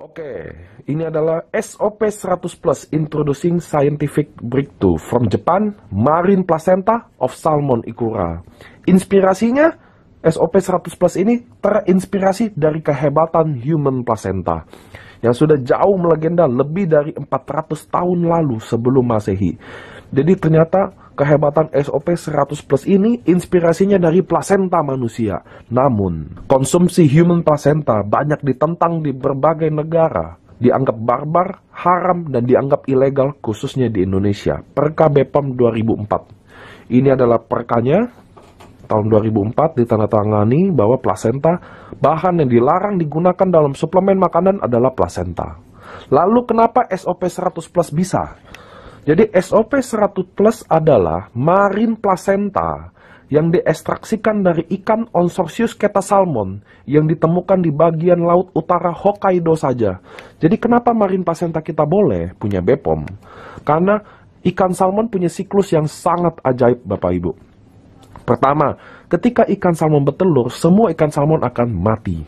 Oke, ini adalah SOP 100 Plus Introducing Scientific Breakthrough from Japan Marine Placenta of Salmon Ikura. Inspirasinya SOP 100 Plus ini terinspirasi dari kehebatan human placenta yang sudah jauh melegenda lebih dari 400 tahun lalu sebelum Masehi. Jadi ternyata Kehebatan SOP 100 plus ini inspirasinya dari plasenta manusia. Namun, konsumsi human placenta banyak ditentang di berbagai negara dianggap barbar, haram, dan dianggap ilegal khususnya di Indonesia. Perka Bepom 2004. Ini adalah perkanya tahun 2004 ditandatangani bahwa plasenta bahan yang dilarang digunakan dalam suplemen makanan adalah plasenta. Lalu kenapa SOP 100 plus bisa? Jadi SOP 100 plus adalah marin placenta yang diekstraksikan dari ikan keta salmon yang ditemukan di bagian laut utara Hokkaido saja. Jadi kenapa marin placenta kita boleh punya Bepom? Karena ikan salmon punya siklus yang sangat ajaib Bapak Ibu. Pertama, ketika ikan salmon bertelur, semua ikan salmon akan mati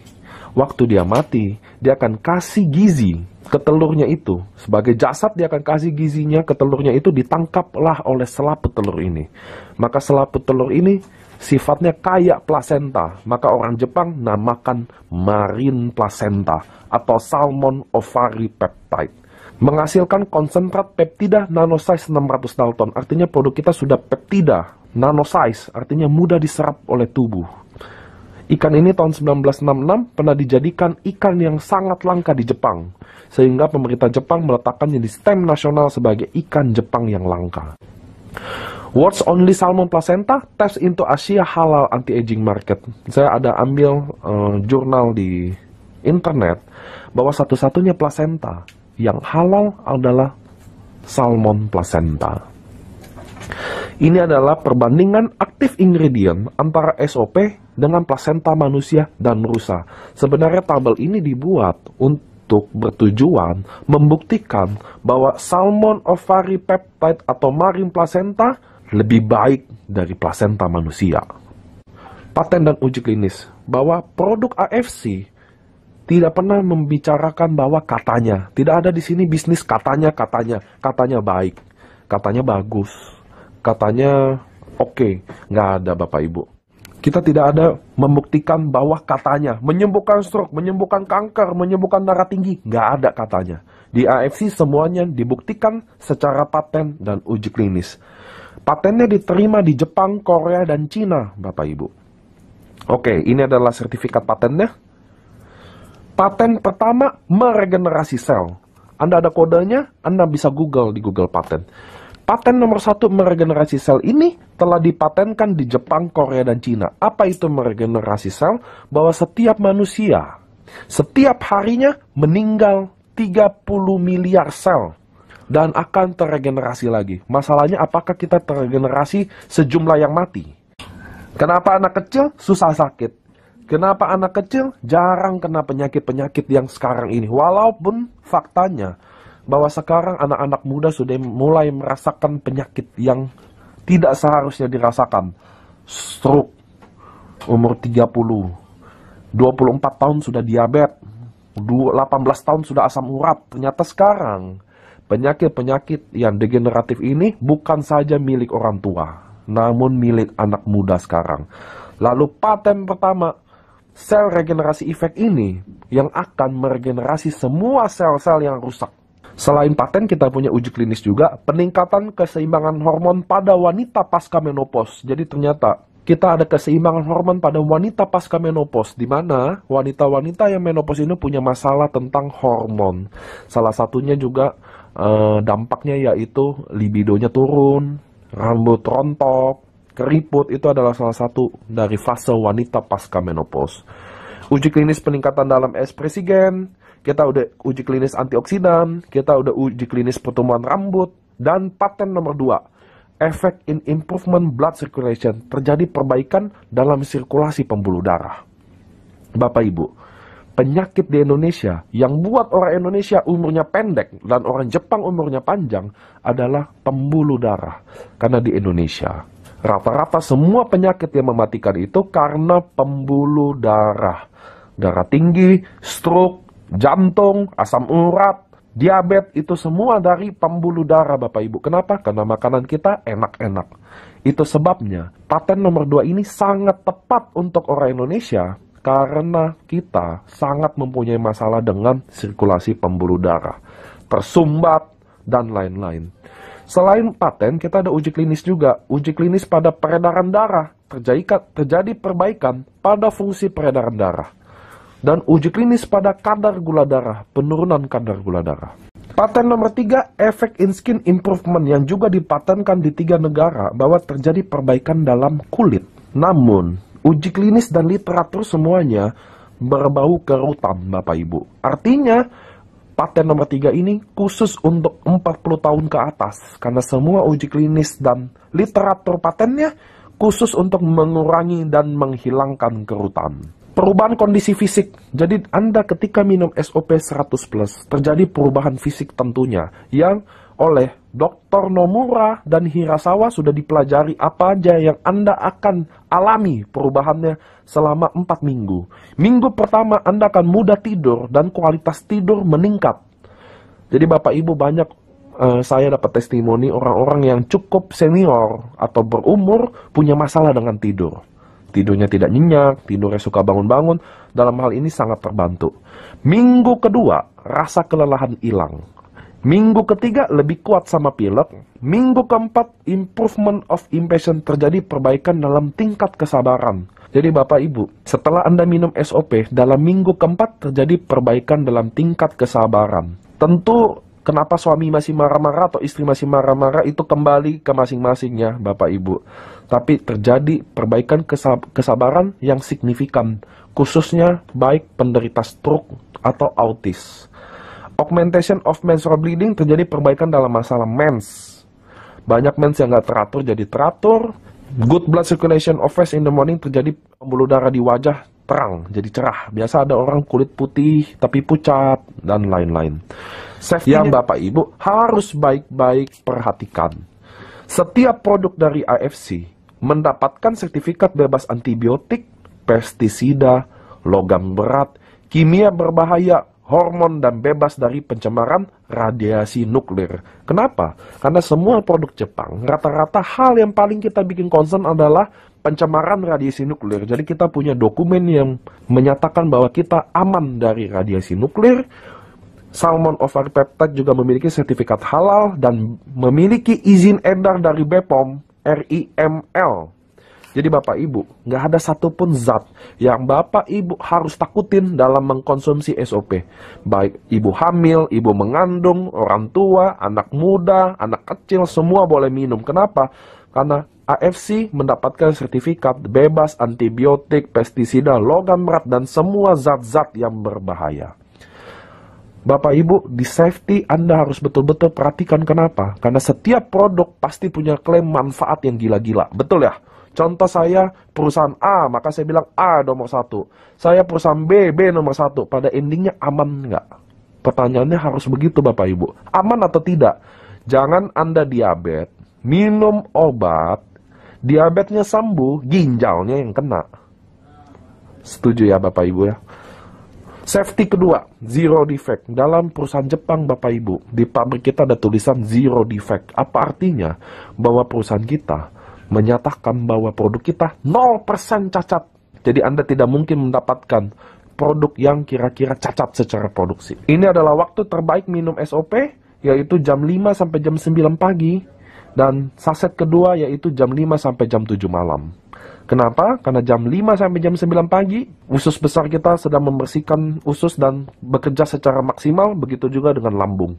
waktu dia mati, dia akan kasih gizi ke telurnya itu. Sebagai jasad dia akan kasih gizinya ke telurnya itu ditangkaplah oleh selaput telur ini. Maka selaput telur ini sifatnya kayak placenta. Maka orang Jepang namakan marine placenta atau salmon ovary peptide menghasilkan konsentrat peptida nanosize 600 Dalton. Artinya produk kita sudah peptida nanosize, artinya mudah diserap oleh tubuh. Ikan ini tahun 1966 pernah dijadikan ikan yang sangat langka di Jepang, sehingga pemerintah Jepang meletakkannya di stem nasional sebagai ikan Jepang yang langka. World's Only Salmon Placenta test into Asia Halal Anti-Aging Market. Saya ada ambil uh, jurnal di internet bahwa satu-satunya placenta yang halal adalah salmon placenta. Ini adalah perbandingan aktif ingredient antara SOP dengan plasenta manusia dan rusa. Sebenarnya tabel ini dibuat untuk bertujuan membuktikan bahwa salmon ovary peptide atau marine placenta lebih baik dari plasenta manusia. Paten dan uji klinis bahwa produk AFC tidak pernah membicarakan bahwa katanya, tidak ada di sini bisnis katanya, katanya, katanya baik, katanya bagus, katanya oke, okay. nggak ada Bapak Ibu. Kita tidak ada membuktikan bahwa katanya menyembuhkan stroke, menyembuhkan kanker, menyembuhkan darah tinggi. Nggak ada katanya. Di AFC semuanya dibuktikan secara paten dan uji klinis. Patennya diterima di Jepang, Korea, dan Cina, Bapak Ibu. Oke, ini adalah sertifikat patennya. Paten pertama meregenerasi sel. Anda ada kodenya, Anda bisa Google di Google Patent. Paten nomor satu meregenerasi sel ini telah dipatenkan di Jepang, Korea, dan Cina. Apa itu meregenerasi sel? Bahwa setiap manusia setiap harinya meninggal 30 miliar sel dan akan teregenerasi lagi. Masalahnya apakah kita teregenerasi sejumlah yang mati? Kenapa anak kecil susah sakit? Kenapa anak kecil jarang kena penyakit-penyakit yang sekarang ini? Walaupun faktanya bahwa sekarang anak-anak muda sudah mulai merasakan penyakit yang tidak seharusnya dirasakan. Stroke umur 30, 24 tahun sudah diabetes, 18 tahun sudah asam urat. Ternyata sekarang penyakit-penyakit yang degeneratif ini bukan saja milik orang tua, namun milik anak muda sekarang. Lalu paten pertama sel regenerasi efek ini yang akan meregenerasi semua sel-sel yang rusak Selain paten, kita punya uji klinis juga peningkatan keseimbangan hormon pada wanita pasca menopause. Jadi ternyata kita ada keseimbangan hormon pada wanita pasca menopause, di mana wanita-wanita yang menopause ini punya masalah tentang hormon. Salah satunya juga eh, dampaknya yaitu libidonya turun, rambut rontok, keriput itu adalah salah satu dari fase wanita pasca menopause. Uji klinis peningkatan dalam gen, kita udah uji klinis antioksidan, kita udah uji klinis pertumbuhan rambut, dan paten nomor 2, efek in improvement blood circulation, terjadi perbaikan dalam sirkulasi pembuluh darah. Bapak Ibu, penyakit di Indonesia yang buat orang Indonesia umurnya pendek dan orang Jepang umurnya panjang adalah pembuluh darah. Karena di Indonesia, rata-rata semua penyakit yang mematikan itu karena pembuluh darah. Darah tinggi, stroke, jantung, asam urat, diabetes itu semua dari pembuluh darah Bapak Ibu. Kenapa? Karena makanan kita enak-enak. Itu sebabnya paten nomor dua ini sangat tepat untuk orang Indonesia karena kita sangat mempunyai masalah dengan sirkulasi pembuluh darah, tersumbat dan lain-lain. Selain paten, kita ada uji klinis juga. Uji klinis pada peredaran darah terjadi, terjadi perbaikan pada fungsi peredaran darah dan uji klinis pada kadar gula darah, penurunan kadar gula darah. Paten nomor tiga, efek in skin improvement yang juga dipatenkan di tiga negara bahwa terjadi perbaikan dalam kulit. Namun, uji klinis dan literatur semuanya berbau kerutan, Bapak Ibu. Artinya, paten nomor tiga ini khusus untuk 40 tahun ke atas karena semua uji klinis dan literatur patennya khusus untuk mengurangi dan menghilangkan kerutan perubahan kondisi fisik. Jadi Anda ketika minum SOP 100 plus, terjadi perubahan fisik tentunya yang oleh Dr. Nomura dan Hirasawa sudah dipelajari apa aja yang Anda akan alami perubahannya selama 4 minggu. Minggu pertama Anda akan mudah tidur dan kualitas tidur meningkat. Jadi Bapak Ibu banyak uh, saya dapat testimoni orang-orang yang cukup senior atau berumur punya masalah dengan tidur tidurnya tidak nyenyak, tidurnya suka bangun-bangun, dalam hal ini sangat terbantu. Minggu kedua, rasa kelelahan hilang. Minggu ketiga lebih kuat sama pilek. Minggu keempat, improvement of impression terjadi perbaikan dalam tingkat kesabaran. Jadi Bapak Ibu, setelah Anda minum SOP, dalam minggu keempat terjadi perbaikan dalam tingkat kesabaran. Tentu kenapa suami masih marah-marah atau istri masih marah-marah itu kembali ke masing-masingnya Bapak Ibu. Tapi terjadi perbaikan kesabaran yang signifikan, khususnya baik penderita stroke atau autis. Augmentation of menstrual bleeding terjadi perbaikan dalam masalah mens. Banyak mens yang nggak teratur jadi teratur. Good blood circulation of face in the morning terjadi pembuluh darah di wajah terang, jadi cerah. Biasa ada orang kulit putih tapi pucat dan lain-lain. Safety yang Bapak Ibu harus baik-baik perhatikan. Setiap produk dari AFC mendapatkan sertifikat bebas antibiotik, pestisida, logam berat, kimia berbahaya, hormon dan bebas dari pencemaran radiasi nuklir. Kenapa? Karena semua produk Jepang rata-rata hal yang paling kita bikin concern adalah pencemaran radiasi nuklir. Jadi kita punya dokumen yang menyatakan bahwa kita aman dari radiasi nuklir, Salmon Peptide juga memiliki sertifikat halal dan memiliki izin edar dari BPOM RIML. Jadi Bapak Ibu, nggak ada satupun zat yang Bapak Ibu harus takutin dalam mengkonsumsi SOP. Baik ibu hamil, ibu mengandung, orang tua, anak muda, anak kecil, semua boleh minum. Kenapa? Karena AFC mendapatkan sertifikat bebas antibiotik, pestisida, logam berat, dan semua zat-zat yang berbahaya. Bapak Ibu, di safety Anda harus betul-betul perhatikan kenapa. Karena setiap produk pasti punya klaim manfaat yang gila-gila. Betul ya? Contoh saya perusahaan A, maka saya bilang A nomor satu. Saya perusahaan B, B nomor satu. Pada endingnya aman nggak? Pertanyaannya harus begitu Bapak Ibu. Aman atau tidak? Jangan Anda diabetes, minum obat, diabetesnya sembuh, ginjalnya yang kena. Setuju ya Bapak Ibu ya? Safety kedua, zero defect. Dalam perusahaan Jepang Bapak Ibu, di pabrik kita ada tulisan zero defect. Apa artinya? Bahwa perusahaan kita menyatakan bahwa produk kita 0% cacat. Jadi Anda tidak mungkin mendapatkan produk yang kira-kira cacat secara produksi. Ini adalah waktu terbaik minum SOP, yaitu jam 5 sampai jam 9 pagi. Dan saset kedua yaitu jam 5 sampai jam 7 malam. Kenapa? Karena jam 5 sampai jam 9 pagi, usus besar kita sedang membersihkan usus dan bekerja secara maksimal, begitu juga dengan lambung.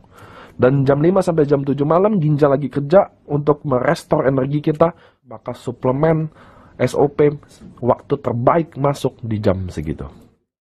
Dan jam 5 sampai jam 7 malam, ginjal lagi kerja untuk merestor energi kita, maka suplemen SOP waktu terbaik masuk di jam segitu.